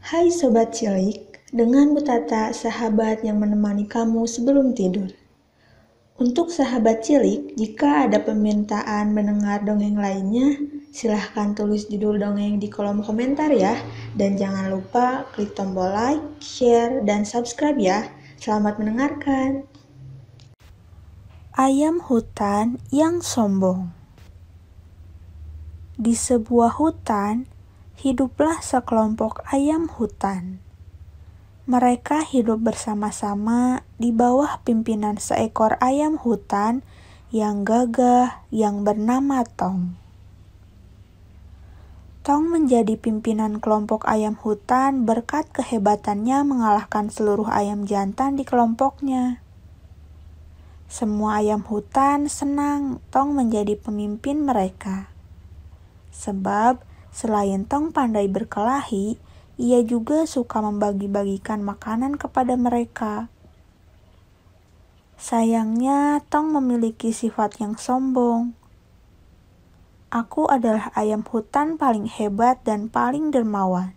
Hai Sobat Cilik, dengan Butata sahabat yang menemani kamu sebelum tidur. Untuk sahabat cilik, jika ada permintaan mendengar dongeng lainnya, silahkan tulis judul dongeng di kolom komentar ya. Dan jangan lupa klik tombol like, share, dan subscribe ya. Selamat mendengarkan. Ayam hutan yang sombong. Di sebuah hutan, hiduplah sekelompok ayam hutan. Mereka hidup bersama-sama di bawah pimpinan seekor ayam hutan yang gagah yang bernama Tong. Tong menjadi pimpinan kelompok ayam hutan berkat kehebatannya mengalahkan seluruh ayam jantan di kelompoknya. Semua ayam hutan senang Tong menjadi pemimpin mereka. Sebab Selain Tong pandai berkelahi, ia juga suka membagi-bagikan makanan kepada mereka. Sayangnya, Tong memiliki sifat yang sombong. Aku adalah ayam hutan paling hebat dan paling dermawan,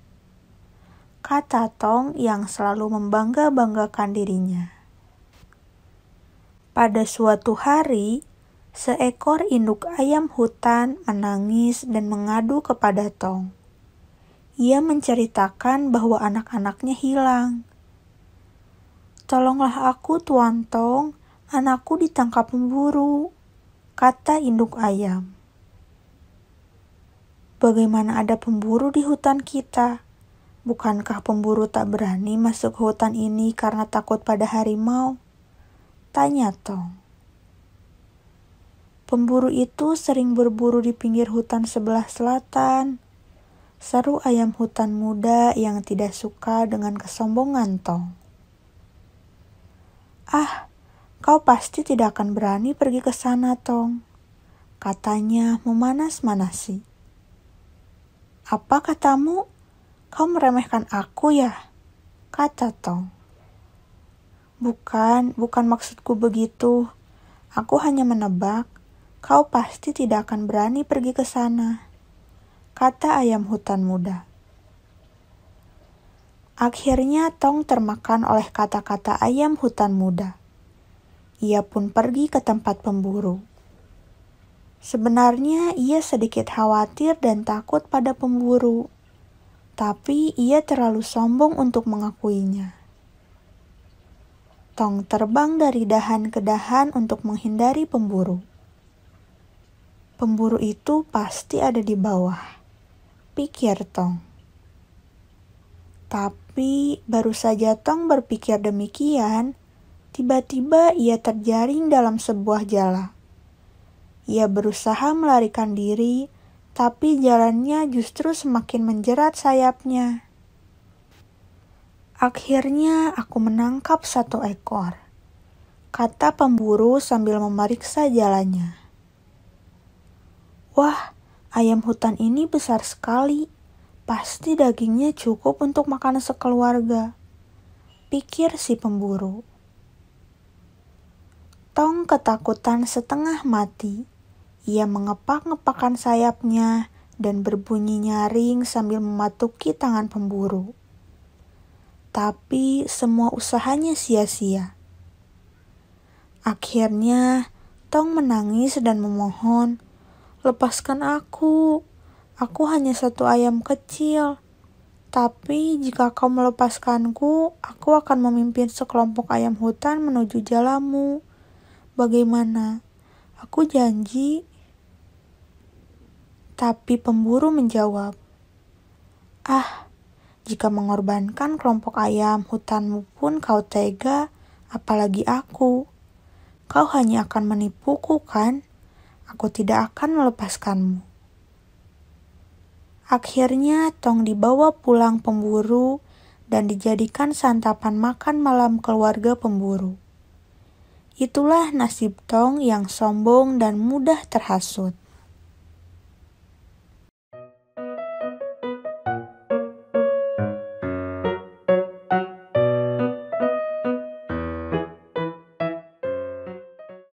kata Tong yang selalu membangga-banggakan dirinya. Pada suatu hari, seekor induk ayam hutan menangis dan mengadu kepada Tong. Ia menceritakan bahwa anak-anaknya hilang. Tolonglah aku, Tuan Tong, anakku ditangkap pemburu, kata induk ayam. Bagaimana ada pemburu di hutan kita? Bukankah pemburu tak berani masuk hutan ini karena takut pada harimau? Tanya Tong. Pemburu itu sering berburu di pinggir hutan sebelah selatan. Seru ayam hutan muda yang tidak suka dengan kesombongan Tong. Ah, kau pasti tidak akan berani pergi ke sana, Tong. Katanya memanas-manasi. Apa katamu? Kau meremehkan aku ya? Kata Tong. Bukan, bukan maksudku begitu. Aku hanya menebak kau pasti tidak akan berani pergi ke sana, kata ayam hutan muda. Akhirnya Tong termakan oleh kata-kata ayam hutan muda. Ia pun pergi ke tempat pemburu. Sebenarnya ia sedikit khawatir dan takut pada pemburu, tapi ia terlalu sombong untuk mengakuinya. Tong terbang dari dahan ke dahan untuk menghindari pemburu pemburu itu pasti ada di bawah. Pikir Tong. Tapi baru saja Tong berpikir demikian, tiba-tiba ia terjaring dalam sebuah jala. Ia berusaha melarikan diri, tapi jalannya justru semakin menjerat sayapnya. Akhirnya aku menangkap satu ekor, kata pemburu sambil memeriksa jalannya. Wah, ayam hutan ini besar sekali. Pasti dagingnya cukup untuk makan sekeluarga. Pikir si pemburu. Tong ketakutan setengah mati. Ia mengepak-ngepakkan sayapnya dan berbunyi nyaring sambil mematuki tangan pemburu. Tapi semua usahanya sia-sia. Akhirnya, Tong menangis dan memohon Lepaskan aku. Aku hanya satu ayam kecil. Tapi jika kau melepaskanku, aku akan memimpin sekelompok ayam hutan menuju jalamu. Bagaimana? Aku janji. Tapi pemburu menjawab, "Ah, jika mengorbankan kelompok ayam hutanmu pun kau tega, apalagi aku. Kau hanya akan menipuku, kan?" aku tidak akan melepaskanmu. Akhirnya Tong dibawa pulang pemburu dan dijadikan santapan makan malam keluarga pemburu. Itulah nasib Tong yang sombong dan mudah terhasut.